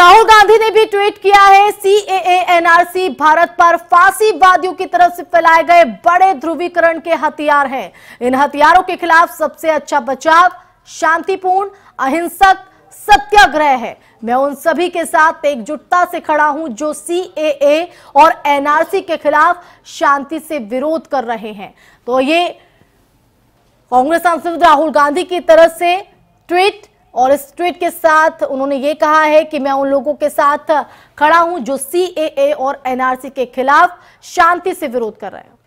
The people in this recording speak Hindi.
राहुल गांधी ने भी ट्वीट किया है सीएए एनआरसी भारत पर फांसी वादियों की तरफ से फैलाए गए बड़े ध्रुवीकरण के हथियार हैं इन हथियारों के खिलाफ सबसे अच्छा बचाव शांतिपूर्ण अहिंसक सत्याग्रह है मैं उन सभी के साथ एकजुटता से खड़ा हूं जो सीएए और एनआरसी के खिलाफ शांति से विरोध कर रहे हैं तो ये कांग्रेस सांसद राहुल गांधी की तरफ से ट्वीट और इस ट्वीट के साथ उन्होंने ये कहा है कि मैं उन लोगों के साथ खड़ा हूं जो सी और एनआरसी के खिलाफ शांति से विरोध कर रहे हैं